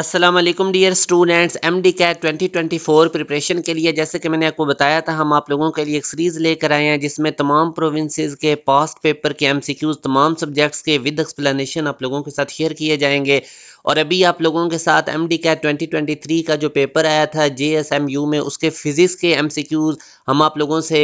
Aslam dear students M D CAT twenty twenty four preparation के लिए जैसे कि मैंने आपको बताया था हम आप लोगों के लिए एक सीरीज़ लेकर आए हैं जिसमें तमाम प्रोविंसेस के पास्ट पेपर के एम सी क्यूज़ तमाम सब्जेक्ट्स के विद एक्सप्लेनेशन आप लोगों के साथ शेयर किए जाएंगे और अभी आप लोगों के साथ M D CAT twenty twenty three का जो पेपर आया था जे एस एम यू में उसके फिज़िक्स के एम सी क्यूज़ हम आप लोगों से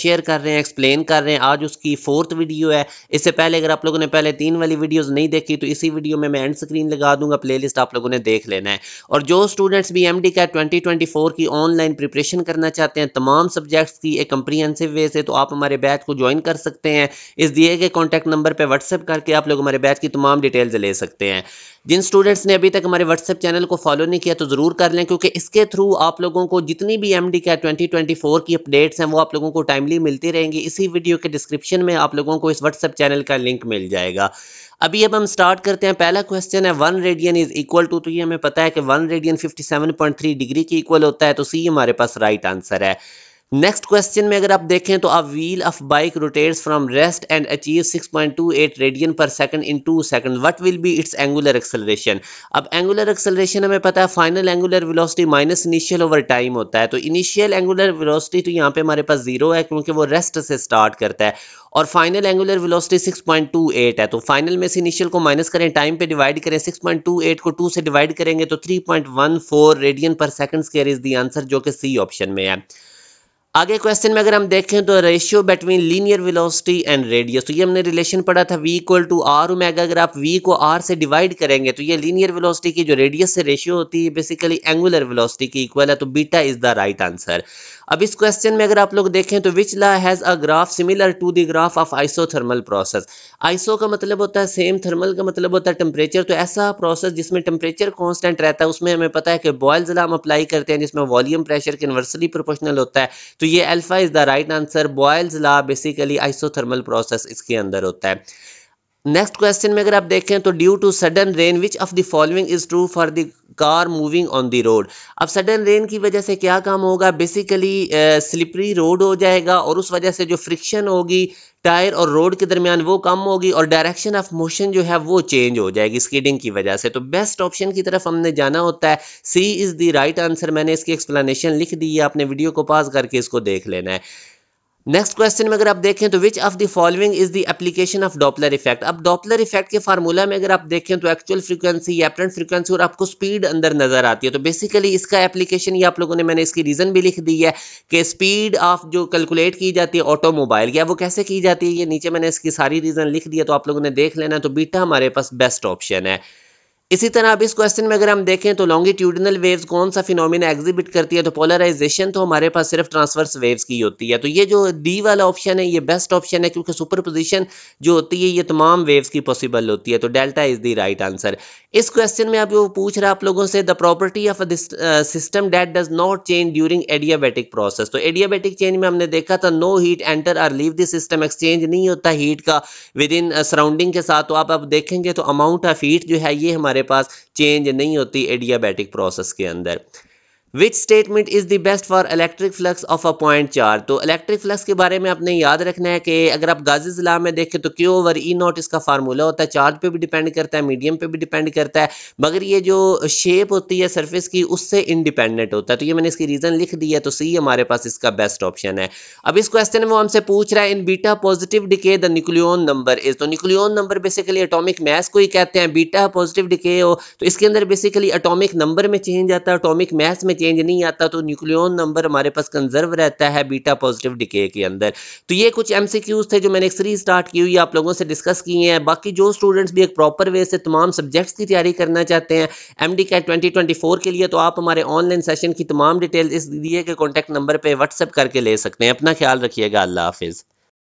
शेयर कर रहे हैं एक्सप्लेन कर रहे हैं आज उसकी फोर्थ वीडियो है इससे पहले अगर आप लोगों ने पहले तीन वाली वीडियोज़ नहीं देखी तो इसी वीडियो में मैं एंड स्क्रीन लगा दूंगा प्ले लिस्ट आप लोगों ने देख लेना है और जो स्टूडेंट्स भी M D CAT twenty twenty four की ऑनलाइन प्रिपरेशन करना चाहते हैं तमाम सब्जेक्ट्स की एक कंप्रीहेंसिव वे से तो आप हमारे बैच को ज्वाइन कर सकते हैं इस दिए गए कॉन्टैक्ट नंबर पर व्हाट्सअप करके आप लोग हमारे बैच की तमाम डिटेल्स ले सकते हैं जिन स्टूडेंट स्टूडेंट्स ने अभी तक हमारे व्हाट्सएप चैनल को फॉलो नहीं किया तो ज़रूर कर लें क्योंकि इसके थ्रू आप लोगों को जितनी भी M D twenty twenty four की अपडेट्स हैं वो आप लोगों को टाइमली मिलती रहेंगी इसी वीडियो के डिस्क्रिप्शन में आप लोगों को इस व्हाट्सएप चैनल का लिंक मिल जाएगा अभी अब हम स्टार्ट करते हैं पहला क्वेश्चन है one radian is equal to तो ये हमें पता है कि वन रेडियन 57.3 डिग्री की इक्वल होता है तो सी हमारे पास राइट आंसर है नेक्स्ट क्वेश्चन में अगर आप देखें तो a wheel of bike rotates from rest and achieve 6.28 radian per second in two second what will be its angular acceleration अब एंगुलर एक्सेलरेशन हमें पता है final angular velocity minus initial over time होता है तो इनिशियल एंगुलर वेलोसिटी तो यहाँ पे हमारे पास जीरो है क्योंकि वो रेस्ट से स्टार्ट करता है और फाइनल एंगुलर वेलोसिटी 6.28 है तो फाइनल में से इनिशियल को माइनस करें टाइम पे डिवाइड करें 6.28 को 2 से डिवाइड करेंगे तो 3.14 radian per second square is the answer जो कि सी ऑप्शन में है आगे क्वेश्चन में अगर हम देखें तो ratio between linear velocity and radius तो ये हमने रिलेशन पढ़ा था v equal to R omega अगर आप v को r से डिवाइड करेंगे तो ये लीनियर वेलोसिटी की जो रेडियस से रेशियो होती है बेसिकली एंगुलर वेलोसिटी की इक्वल है तो beta is the right answer अब इस क्वेश्चन में अगर आप लोग देखें तो which law has a graph similar to the graph of thermal process iso का मतलब होता है सेम थर्मल का मतलब होता है टेम्परेचर तो ऐसा प्रोसेस जिसमें टेम्परेचर कॉन्स्टेंट रहता है उसमें हमें पता है कि बॉयल्स ला हम अप्लाई करते हैं जिसमें वॉल्यूम प्रेशर के इन्वर्सली प्रोपोर्शनल होता है तो ये alpha is the right answer Boyle's law basically isothermal process इसके अंदर होता है नेक्स्ट क्वेश्चन में अगर आप देखें तो due to sudden rain which of the following is true for the car moving on the road अब सडन रेन की वजह से क्या काम होगा बेसिकली स्लिपरी रोड हो जाएगा और उस वजह से जो फ्रिक्शन होगी टायर और रोड के दरमियान वो कम होगी और डायरेक्शन ऑफ मोशन जो है वो चेंज हो जाएगी स्कीडिंग की वजह से तो बेस्ट ऑप्शन की तरफ हमने जाना होता है C is the right answer मैंने इसकी एक्सप्लेनेशन लिख दी है आपने वीडियो को पास करके इसको देख लेना है नेक्स्ट क्वेश्चन में अगर आप देखें तो which of the following is the application of Doppler effect अब डॉपलर इफेक्ट के फार्मूला में अगर आप देखें तो एक्चुअल फ्रीक्वेंसी एपरेंट फ्रीक्वेंसी और आपको स्पीड अंदर नजर आती है तो बेसिकली इसका एप्लीकेशन ये आप लोगों ने मैंने इसकी रीजन भी लिख दी है कि स्पीड ऑफ जो कैलकुलेट की जाती है ऑटोमोबाइल या वो कैसे की जाती है ये नीचे मैंने इसकी सारी रीजन लिख दिया तो आप लोगों ने देख लेना तो बीटा हमारे पास बेस्ट ऑप्शन है इसी तरह अब इस क्वेश्चन में अगर हम देखें तो लॉन्गिट्यूडनल वेव्स कौन सा फिनोमिना एग्जिबिट करती है तो पोलराइजेशन तो हमारे पास सिर्फ ट्रांसवर्स वेव्स की होती है तो ये जो डी वाला ऑप्शन है ये बेस्ट ऑप्शन है क्योंकि सुपर पोजिशन जो होती है ये तमाम वेव्स की पॉसिबल होती है तो delta is the right answer इस क्वेश्चन में अब वो पूछ रहा आप लोगों से the property of this system that does not change during adiabatic process तो एडियाबेटिक चेंज में हमने देखा था no heat enter or leave the system exchange नहीं होता हीट का विद इन सराउंडिंग के साथ तो आप अब देखेंगे तो अमाउंट ऑफ हीट जो है ये हमारे हमारे पास चेंज नहीं होती एडियाबैटिक प्रोसेस के अंदर which statement is the best for electric flux of a point charge तो इलेक्ट्रिक फ्लक्स के बारे में आपने याद रखना है कि अगर आप गाजी ज़िला में देखें तो क्यू ओवर ई नॉट इसका फार्मूला होता है चार्ज पे भी डिपेंड करता है मीडियम पे भी डिपेंड करता है मगर ये जो शेप होती है सर्फेस की उससे इंडिपेंडेंट होता है तो ये मैंने इसकी रीज़न लिख दी है तो सी हमारे पास इसका बेस्ट ऑप्शन है अब इस क्वेश्चन में वो हमसे पूछ रहा है in beta positive decay the nucleon number is तो nucleon number basically atomic mass को ही कहते हैं बीटा पॉजिटिव डिके हो तो इसके अंदर बेसिकली अटोमिक नंबर में चेंज आता है अटोमिक मैस में चेंज नहीं आता तो न्यूक्लियन नंबर हमारे पास कंजर्व रहता है बीटा पॉजिटिव डिके के अंदर तो ये कुछ एम थे जो मैंने एक सीरीज स्टार्ट की हुई आप लोगों से डिस्कस किए हैं बाकी जो स्टूडेंट्स भी एक प्रॉपर वे से तमाम सब्जेक्ट्स की तैयारी करना चाहते हैं एम डी के लिए तो आप हमारे ऑनलाइन सेशन की तमाम डिटेल इस दिए गए कॉन्टैक्ट नंबर पर व्हाट्सअप करके ले सकते हैं अपना ख्याल रखिएगा अल्लाह हाफिज़